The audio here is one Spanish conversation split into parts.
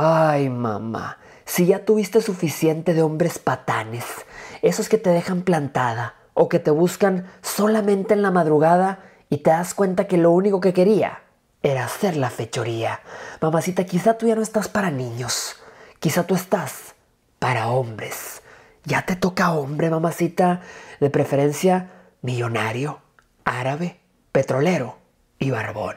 Ay, mamá, si ya tuviste suficiente de hombres patanes, esos que te dejan plantada o que te buscan solamente en la madrugada y te das cuenta que lo único que quería era hacer la fechoría. Mamacita, quizá tú ya no estás para niños, quizá tú estás para hombres. Ya te toca hombre, mamacita, de preferencia millonario, árabe, petrolero y barbón.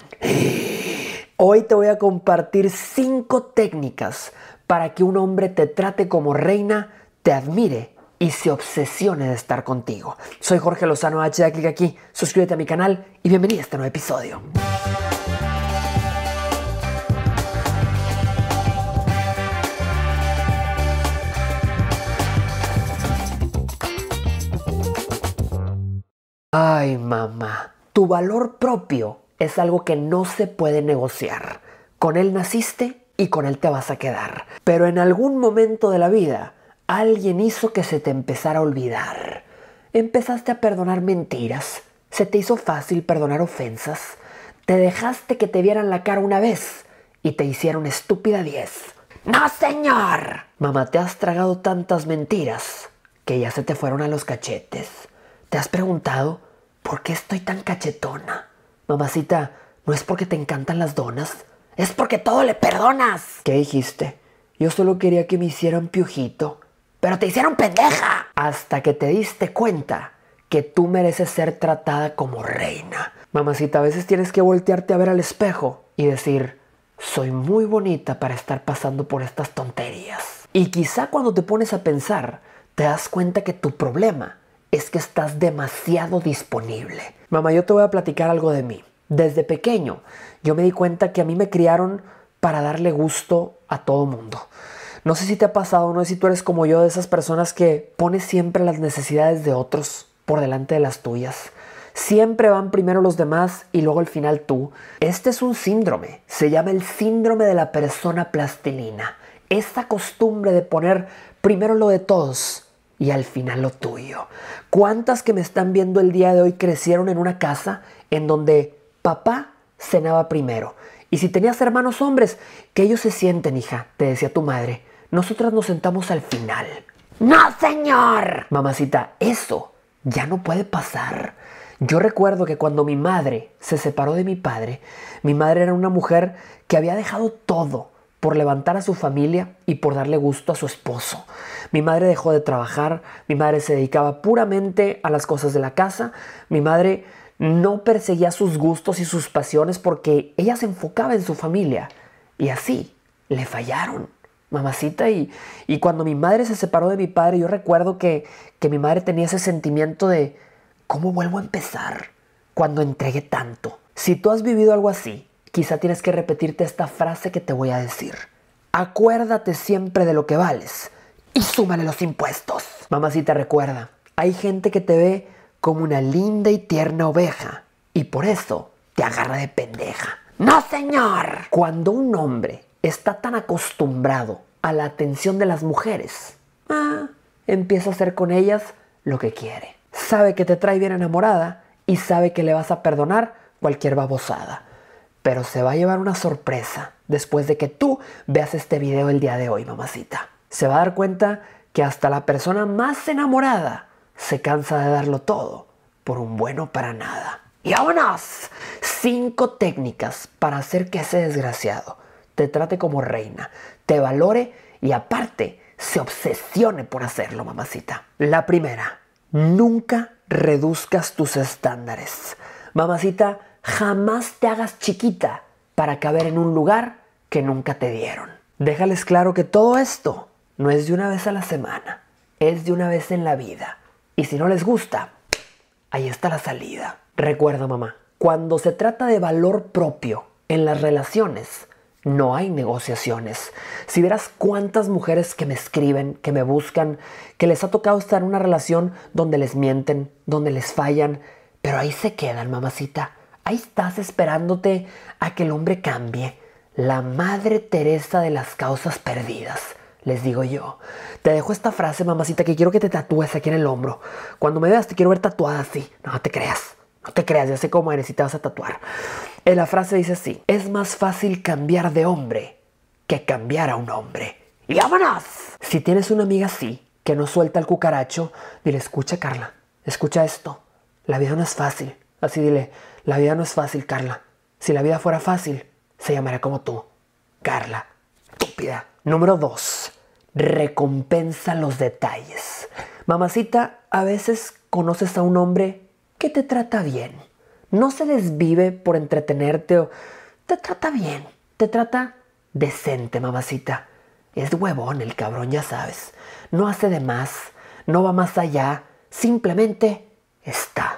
Hoy te voy a compartir cinco técnicas para que un hombre te trate como reina, te admire y se obsesione de estar contigo. Soy Jorge Lozano H, da clic aquí, suscríbete a mi canal y bienvenido a este nuevo episodio. Ay, mamá, tu valor propio es algo que no se puede negociar. Con él naciste y con él te vas a quedar. Pero en algún momento de la vida, alguien hizo que se te empezara a olvidar. Empezaste a perdonar mentiras, se te hizo fácil perdonar ofensas, te dejaste que te vieran la cara una vez y te hicieron estúpida diez. ¡No, señor! Mamá, te has tragado tantas mentiras que ya se te fueron a los cachetes. ¿Te has preguntado por qué estoy tan cachetona? Mamacita, no es porque te encantan las donas, es porque todo le perdonas. ¿Qué dijiste? Yo solo quería que me hicieran piojito. Pero te hicieron pendeja. Hasta que te diste cuenta que tú mereces ser tratada como reina. Mamacita, a veces tienes que voltearte a ver al espejo y decir, soy muy bonita para estar pasando por estas tonterías. Y quizá cuando te pones a pensar, te das cuenta que tu problema es que estás demasiado disponible. Mamá, yo te voy a platicar algo de mí. Desde pequeño yo me di cuenta que a mí me criaron para darle gusto a todo mundo. No sé si te ha pasado, no sé si tú eres como yo, de esas personas que pones siempre las necesidades de otros por delante de las tuyas. Siempre van primero los demás y luego al final tú. Este es un síndrome, se llama el síndrome de la persona plastilina. Esta costumbre de poner primero lo de todos y al final lo tuyo. ¿Cuántas que me están viendo el día de hoy crecieron en una casa en donde papá cenaba primero? Y si tenías hermanos hombres, que ellos se sienten, hija, te decía tu madre. Nosotras nos sentamos al final. No, señor. Mamacita, eso ya no puede pasar. Yo recuerdo que cuando mi madre se separó de mi padre, mi madre era una mujer que había dejado todo por levantar a su familia y por darle gusto a su esposo. Mi madre dejó de trabajar, mi madre se dedicaba puramente a las cosas de la casa, mi madre no perseguía sus gustos y sus pasiones porque ella se enfocaba en su familia. Y así le fallaron, mamacita. Y, y cuando mi madre se separó de mi padre, yo recuerdo que, que mi madre tenía ese sentimiento de, ¿cómo vuelvo a empezar cuando entregué tanto? Si tú has vivido algo así, Quizá tienes que repetirte esta frase que te voy a decir. Acuérdate siempre de lo que vales y súmale los impuestos. te recuerda, hay gente que te ve como una linda y tierna oveja y por eso te agarra de pendeja. No, señor. Cuando un hombre está tan acostumbrado a la atención de las mujeres, ah, empieza a hacer con ellas lo que quiere. Sabe que te trae bien enamorada y sabe que le vas a perdonar cualquier babosada pero se va a llevar una sorpresa después de que tú veas este video el día de hoy, mamacita. Se va a dar cuenta que hasta la persona más enamorada se cansa de darlo todo por un bueno para nada. Y vámonos. Cinco técnicas para hacer que ese desgraciado te trate como reina, te valore y aparte se obsesione por hacerlo, mamacita. La primera, nunca reduzcas tus estándares. Mamacita, Jamás te hagas chiquita para caber en un lugar que nunca te dieron. Déjales claro que todo esto no es de una vez a la semana, es de una vez en la vida. Y si no les gusta, ahí está la salida. Recuerda mamá, cuando se trata de valor propio en las relaciones, no hay negociaciones. Si verás cuántas mujeres que me escriben, que me buscan, que les ha tocado estar en una relación donde les mienten, donde les fallan, pero ahí se quedan, mamacita Ahí estás esperándote a que el hombre cambie. La Madre Teresa de las causas perdidas, les digo yo. Te dejo esta frase, mamacita, que quiero que te tatúes aquí en el hombro. Cuando me veas te quiero ver tatuada así. No te creas. No te creas, ya sé cómo eres y te vas a tatuar. En eh, la frase dice así, es más fácil cambiar de hombre que cambiar a un hombre. ¡Y vámonos! Si tienes una amiga así, que no suelta el cucaracho, dile, escucha Carla, escucha esto, la vida no es fácil, Así dile, la vida no es fácil, Carla. Si la vida fuera fácil, se llamaría como tú, Carla. Estúpida. Número 2. Recompensa los detalles. Mamacita, a veces conoces a un hombre que te trata bien. No se desvive por entretenerte o te trata bien, te trata decente, mamacita. Es huevón el cabrón, ya sabes. No hace de más, no va más allá, simplemente está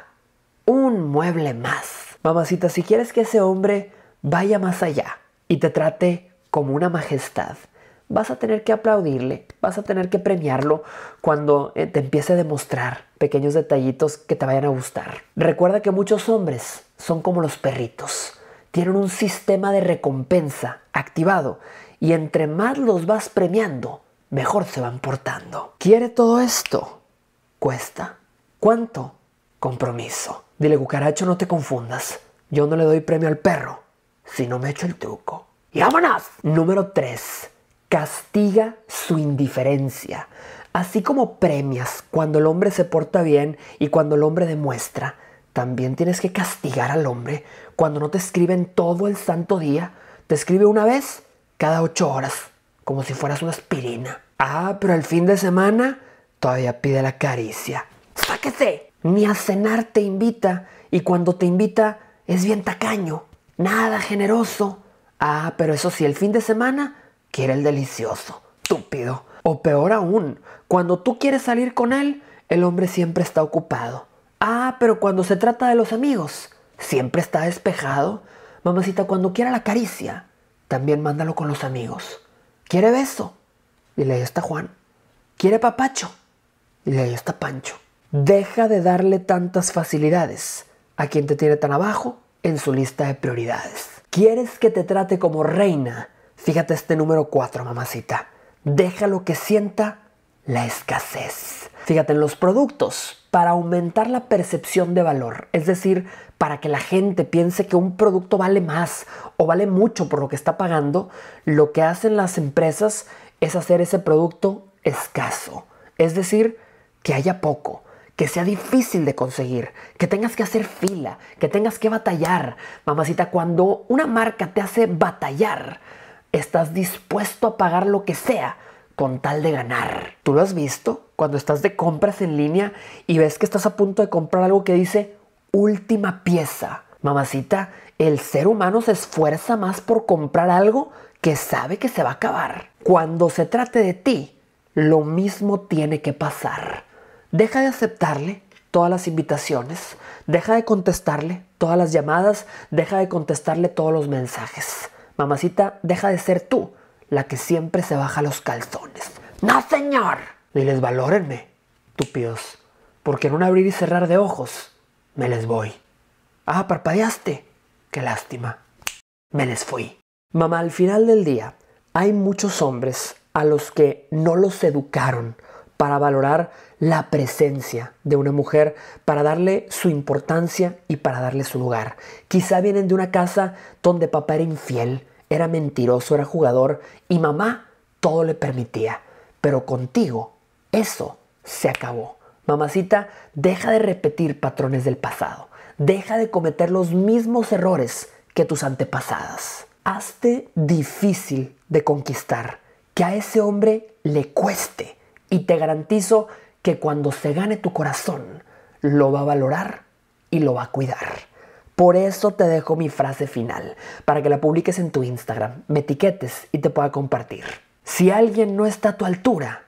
un mueble más. Mamacita, si quieres que ese hombre vaya más allá y te trate como una majestad, vas a tener que aplaudirle, vas a tener que premiarlo cuando eh, te empiece a demostrar pequeños detallitos que te vayan a gustar. Recuerda que muchos hombres son como los perritos, tienen un sistema de recompensa activado y entre más los vas premiando, mejor se van portando. ¿Quiere todo esto? Cuesta. ¿Cuánto? Compromiso. Dile, cucaracho, no te confundas. Yo no le doy premio al perro si no me echo el truco. ¡Y vámonos! Número 3. Castiga su indiferencia. Así como premias cuando el hombre se porta bien y cuando el hombre demuestra, también tienes que castigar al hombre cuando no te escriben todo el santo día. Te escribe una vez cada ocho horas, como si fueras una aspirina. Ah, pero el fin de semana todavía pide la caricia. ¡Sáquese! ni a cenar te invita y cuando te invita es bien tacaño, nada generoso. Ah, pero eso sí, el fin de semana quiere el delicioso, túpido. O peor aún, cuando tú quieres salir con él, el hombre siempre está ocupado. Ah, pero cuando se trata de los amigos, siempre está despejado. Mamacita, cuando quiera la caricia, también mándalo con los amigos. ¿Quiere beso? y ahí está Juan. ¿Quiere papacho? y ahí está Pancho. Deja de darle tantas facilidades a quien te tiene tan abajo en su lista de prioridades. ¿Quieres que te trate como reina? Fíjate este número 4, mamacita. Deja lo que sienta la escasez. Fíjate en los productos, para aumentar la percepción de valor, es decir, para que la gente piense que un producto vale más o vale mucho por lo que está pagando, lo que hacen las empresas es hacer ese producto escaso, es decir, que haya poco que sea difícil de conseguir, que tengas que hacer fila, que tengas que batallar. Mamacita, cuando una marca te hace batallar, estás dispuesto a pagar lo que sea con tal de ganar. ¿Tú lo has visto? Cuando estás de compras en línea y ves que estás a punto de comprar algo que dice última pieza. Mamacita, el ser humano se esfuerza más por comprar algo que sabe que se va a acabar. Cuando se trate de ti, lo mismo tiene que pasar. Deja de aceptarle todas las invitaciones, deja de contestarle todas las llamadas, deja de contestarle todos los mensajes. Mamacita, deja de ser tú la que siempre se baja los calzones. No, señor. les valórenme, tupidos, porque en un abrir y cerrar de ojos me les voy. Ah, parpadeaste. Qué lástima. Me les fui. Mamá, al final del día, hay muchos hombres a los que no los educaron para valorar la presencia de una mujer, para darle su importancia y para darle su lugar. Quizá vienen de una casa donde papá era infiel, era mentiroso, era jugador y mamá todo le permitía. Pero contigo eso se acabó. Mamacita, deja de repetir patrones del pasado. Deja de cometer los mismos errores que tus antepasadas. Hazte difícil de conquistar, que a ese hombre le cueste y te garantizo que cuando se gane tu corazón, lo va a valorar y lo va a cuidar. Por eso te dejo mi frase final, para que la publiques en tu Instagram, me etiquetes y te pueda compartir. Si alguien no está a tu altura,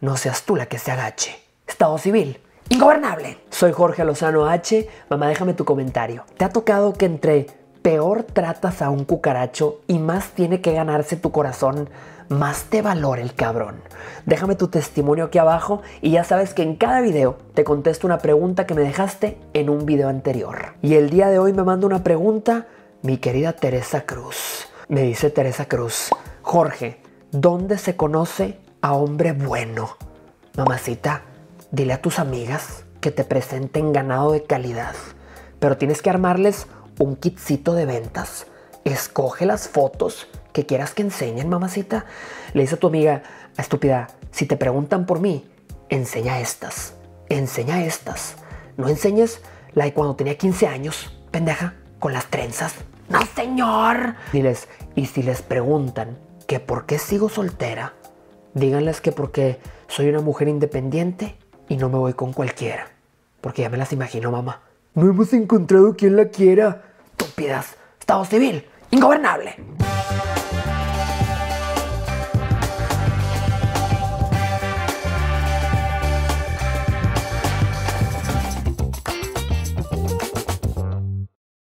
no seas tú la que se agache. Estado civil, ingobernable. Soy Jorge Lozano H. Mamá, déjame tu comentario. ¿Te ha tocado que entre peor tratas a un cucaracho y más tiene que ganarse tu corazón, más te valora el cabrón. Déjame tu testimonio aquí abajo y ya sabes que en cada video te contesto una pregunta que me dejaste en un video anterior. Y el día de hoy me manda una pregunta mi querida Teresa Cruz. Me dice Teresa Cruz, Jorge, ¿dónde se conoce a hombre bueno? Mamacita, dile a tus amigas que te presenten ganado de calidad, pero tienes que armarles un kitcito de ventas. Escoge las fotos que quieras que enseñen, mamacita. Le dice a tu amiga, estúpida, si te preguntan por mí, enseña estas. Enseña estas. No enseñes la de cuando tenía 15 años, pendeja, con las trenzas. No, señor. Diles, y si les preguntan que por qué sigo soltera, díganles que porque soy una mujer independiente y no me voy con cualquiera. Porque ya me las imagino, mamá. No hemos encontrado quien la quiera estúpidas. Estado civil, ingobernable.